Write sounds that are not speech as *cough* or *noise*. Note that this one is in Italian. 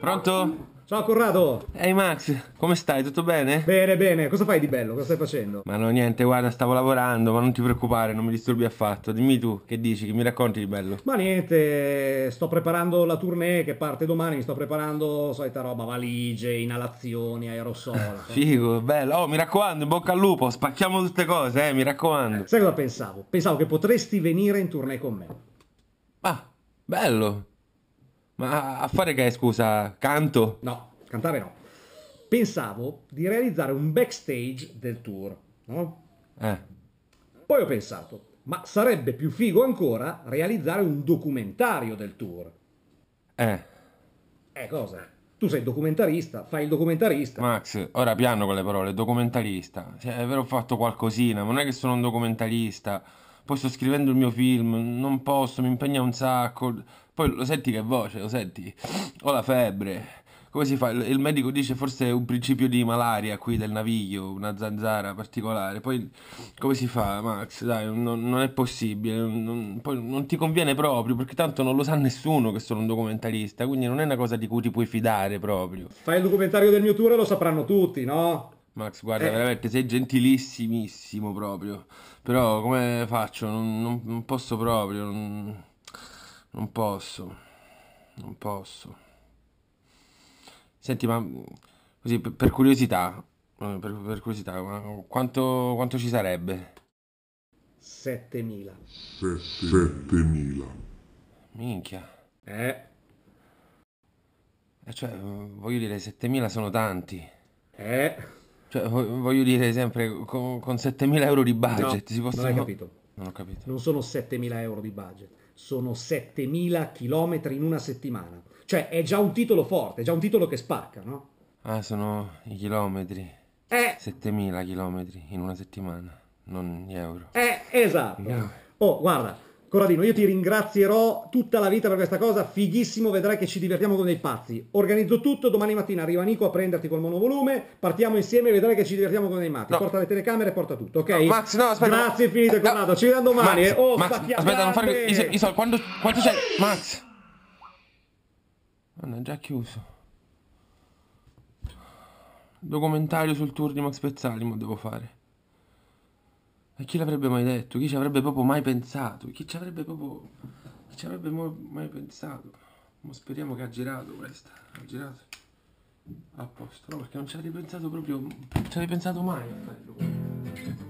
Pronto? Ciao Corrado! Ehi Max, come stai? Tutto bene? Bene, bene, cosa fai di bello? Cosa stai facendo? Ma no, niente, guarda, stavo lavorando, ma non ti preoccupare, non mi disturbi affatto. Dimmi tu, che dici, che mi racconti di bello? Ma niente, sto preparando la tournée che parte domani, mi sto preparando solita roba, valigie, inalazioni, aerosol. *laughs* Figo, bello. Oh, mi raccomando, in bocca al lupo, spacchiamo tutte cose, eh, mi raccomando. Sai cosa pensavo? Pensavo che potresti venire in tournée con me. Ah, bello! Ma a fare che, scusa, canto? No, cantare no. Pensavo di realizzare un backstage del tour, no? Eh. Poi ho pensato, ma sarebbe più figo ancora realizzare un documentario del tour. Eh. Eh, cosa? Tu sei documentarista, fai il documentarista. Max, ora piano con le parole, documentarista. Cioè, è vero ho fatto qualcosina, ma non è che sono un documentarista poi sto scrivendo il mio film, non posso, mi impegna un sacco. Poi lo senti che voce, lo senti? Ho la febbre. Come si fa? Il medico dice forse è un principio di malaria qui del naviglio, una zanzara particolare. Poi come si fa, Max? Dai, non, non è possibile. Non, poi non ti conviene proprio, perché tanto non lo sa nessuno che sono un documentarista, quindi non è una cosa di cui ti puoi fidare proprio. Fai il documentario del mio tour e lo sapranno tutti, no? Max, guarda, eh. veramente sei gentilissimissimo proprio. Però come faccio? Non, non, non posso proprio. Non, non, posso. Non posso. Senti, ma così per, per curiosità, eh, per, per curiosità quanto, quanto, ci sarebbe? 7000. 7000. Minchia. Eh. E eh, cioè, voglio dire, 7000 sono tanti. Eh. Cioè, voglio dire sempre, con, con 7.000 euro di budget no, si possono... Non hai capito. Non ho capito. Non sono 7.000 euro di budget, sono 7.000 chilometri in una settimana. Cioè, è già un titolo forte, è già un titolo che spacca, no? Ah, sono i chilometri. Eh! 7.000 chilometri in una settimana, non gli euro. Eh, esatto. No. Oh, guarda, Corradino, io ti ringrazierò tutta la vita per questa cosa, fighissimo, vedrai che ci divertiamo come dei pazzi. Organizzo tutto, domani mattina arriva Nico a prenderti col monovolume, partiamo insieme e vedrai che ci divertiamo come dei matti. No. Porta le telecamere, porta tutto, ok? No, Max, no, aspetta. Grazie, no. finito, Corrado, no. ci vediamo domani. Max, eh. oh, Max aspetta, non fare... Iso, iso, quando, quanto sei... Max! Hanno già chiuso. Documentario sul tour di Max Pezzali, ma devo fare. E chi l'avrebbe mai detto? Chi ci avrebbe proprio mai pensato? Chi ci avrebbe proprio... Chi ci avrebbe mai pensato? Ma speriamo che ha girato questa. Ha girato. A posto. No, perché non ci avrei pensato proprio... Non ci avrei pensato mai a farlo.